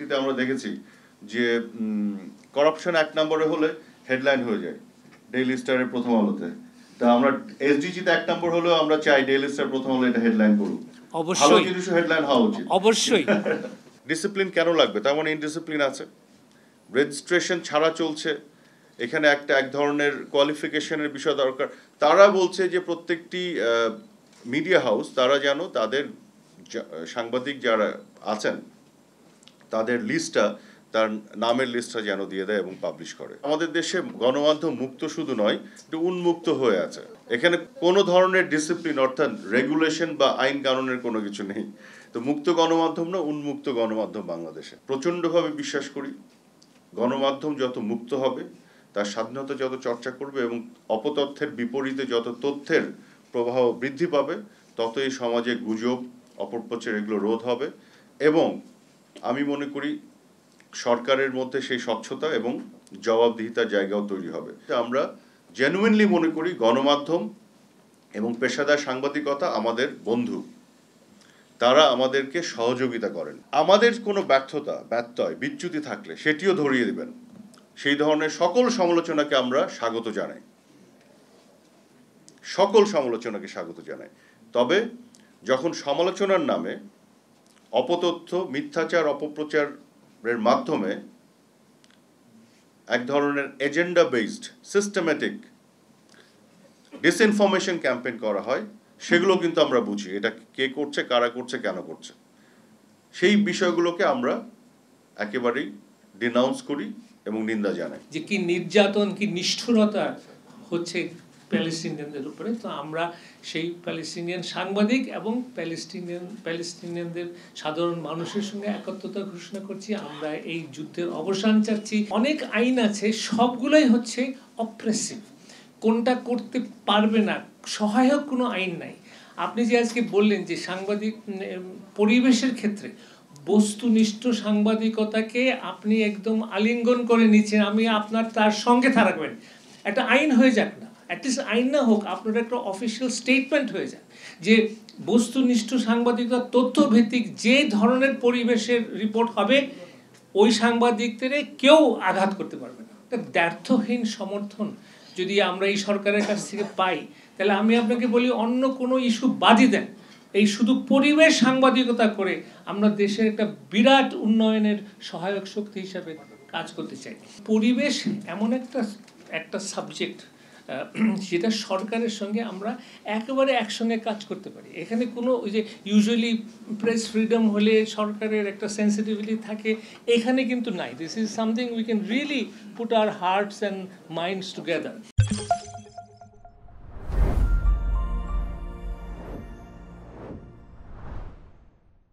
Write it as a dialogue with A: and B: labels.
A: পরবর্তীতে আমরা দেখেছি যে করাপশন এক নম্বরে হলে হেডলাইন হয়ে যায় ডেইলি স্টারের প্রথম আলোতে তা আমরা এসডিজিতে এক নম্বর হলেও আমরা চাই ডেইলি স্টার প্রথম আলো এটা হেডলাইন করুক অবশ্যই জিনিসও হেডলাইন হওয়া উচিত অবশ্যই ডিসিপ্লিন কেন লাগবে তার মানে ইনডিসিপ্লিন আছে রেজিস্ট্রেশন ছাড়া চলছে এখানে একটা এক ধরনের কোয়ালিফিকেশনের বিষয় দরকার তারা বলছে যে প্রত্যেকটি মিডিয়া হাউস তারা যেন তাদের সাংবাদিক যারা আছেন তাদের লিস্টটা তার নামের লিস্টটা যেন দিয়ে দেয় এবং পাবলিশ করে আমাদের দেশে গণমাধ্যম মুক্ত শুধু নয় একটু উন্মুক্ত হয়ে আছে এখানে কোনো ধরনের ডিসিপ্লিন অর্থাৎ রেগুলেশন বা আইন কানুনের কোনো কিছু নেই তো মুক্ত গণমাধ্যম না উন্মুক্ত গণমাধ্যম বাংলাদেশে প্রচণ্ডভাবে বিশ্বাস করি গণমাধ্যম যত মুক্ত হবে তার স্বাধীনতা যত চর্চা করবে এবং অপতথ্যের বিপরীতে যত তথ্যের প্রবাহ বৃদ্ধি পাবে তত এই সমাজে গুজব অপরপচের এগুলো রোধ হবে এবং আমি মনে করি সরকারের মধ্যে সেই স্বচ্ছতা এবং জবাবদিহিতার জায়গাও তৈরি হবে আমরা জেনুইনলি মনে করি গণমাধ্যম এবং পেশাদার সাংবাদিকতা আমাদের বন্ধু তারা আমাদেরকে সহযোগিতা করেন আমাদের কোনো ব্যর্থতা ব্যত্যয় বিচ্যুতি থাকলে সেটিও ধরিয়ে দেবেন সেই ধরনের সকল সমালোচনাকে আমরা স্বাগত জানাই সকল সমালোচনাকে স্বাগত জানাই তবে যখন সমালোচনার নামে অপতথ্য মিথ্যাচার অপপ্রচারের মাধ্যমে এক ধরনের agenda based systematic disinformation campaign করা হয় সেগুলো কিন্তু আমরা বুঝি এটা কে করছে কারা করছে কেন করছে সেই বিষয়গুলোকে আমরা একেবারেই ডিনাউন্স করি এবং নিন্দা জানাই
B: যে কি নির্যাতন কি নিষ্ঠুরতা হচ্ছে প্যালেস্টিনিয়ানদের উপরে তো আমরা সেই প্যালেস্টিনিয়ান সাংবাদিক এবং প্যালেস্টিনিয়ান প্যালেস্টিনিয়ানদের সাধারণ মানুষের সঙ্গে একত্রতা ঘোষণা করছি আমরা এই যুদ্ধের অবসান চাচ্ছি অনেক আইন আছে সবগুলোই হচ্ছে অপ্রেসিভ কোনটা করতে পারবে না সহায়ক কোনো আইন নাই আপনি যে আজকে বললেন যে সাংবাদিক পরিবেশের ক্ষেত্রে বস্তুনিষ্ঠ সাংবাদিকতাকে আপনি একদম আলিঙ্গন করে নিচ্ছেন আমি আপনার তার সঙ্গে থাকবেন একটা আইন হয়ে যাক না অ্যাটলিস্ট আইন না হোক আপনার একটা অফিসিয়াল স্টেটমেন্ট হয়ে যায় যে বস্তুনিষ্ঠ সাংবাদিকতা তথ্যভিত্তিক যে ধরনের পরিবেশের রিপোর্ট হবে ওই সাংবাদিকদের কেউ আঘাত করতে পারবে না দ্ব্যর্থহীন সমর্থন যদি আমরা এই সরকারের কাছ থেকে পাই তাহলে আমি আপনাকে বলি অন্য কোনো ইস্যু বাদই দেন এই শুধু পরিবেশ সাংবাদিকতা করে আমরা দেশের একটা বিরাট উন্নয়নের সহায়ক শক্তি হিসাবে কাজ করতে চাই পরিবেশ এমন একটা একটা সাবজেক্ট সেটা সরকারের সঙ্গে আমরা একেবারে একসঙ্গে কাজ করতে পারি এখানে কোনো ওই যে ইউজুয়ালি প্রেস ফ্রিডম হলে সরকারের একটা সেন্সিটিভিটি থাকে এখানে কিন্তু নাই this is something we can really put our hearts and minds
A: together